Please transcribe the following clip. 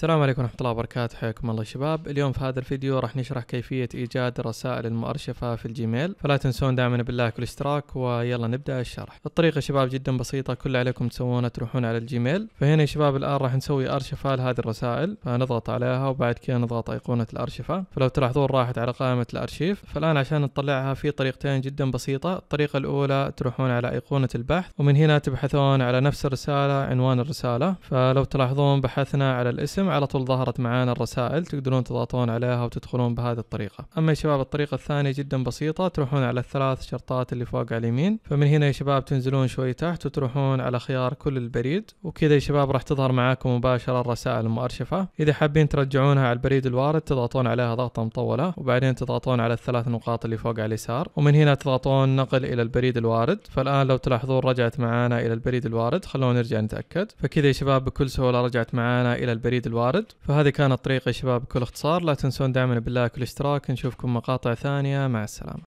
السلام عليكم ورحمة الله وبركاته حياكم الله شباب اليوم في هذا الفيديو راح نشرح كيفية إيجاد الرسائل المؤرشفة في الجيميل فلا تنسون دائما باللايك والاشتراك ويلا نبدأ الشرح الطريقة شباب جدا بسيطة كل عليكم تسوونه تروحون على الجيميل فهنا يا شباب الآن راح نسوي أرشفة لهذه الرسائل فنضغط عليها وبعد كذا نضغط أيقونة الأرشفة فلو تلاحظون راحت على قائمة الأرشيف فالآن عشان نطلعها في طريقتين جدا بسيطة الطريقة الأولى تروحون على أيقونة البحث ومن هنا تبحثون على نفس الرسالة عنوان الرسالة فلو تلاحظون بحثنا على الاسم على طول ظهرت معانا الرسائل تقدرون تضغطون عليها وتدخلون بهذه الطريقة أما يا شباب الطريقة الثانية جدا بسيطة تروحون على الثلاث شرطات اللي فوق على اليمين فمن هنا يا شباب تنزلون شوي تحت وتروحون على خيار كل البريد وكذا يا شباب راح تظهر معاكم مباشرة الرسائل المؤرشفة إذا حابين ترجعونها على البريد الوارد تضغطون عليها ضغطة مطولة وبعدين تضغطون على الثلاث نقاط اللي فوق على اليسار ومن هنا تضغطون نقل إلى البريد الوارد فالآن لو تلاحظون رجعت معانا إلى البريد الوارد خلونا نرجع نتأكد فكذا يا شباب بكل سهولة رجعت معانا إلى البريد الوارد البارد فهذه كانت طريقة شباب بكل اختصار لا تنسون دعمنا باللايك والاشتراك نشوفكم مقاطع ثانية مع السلامة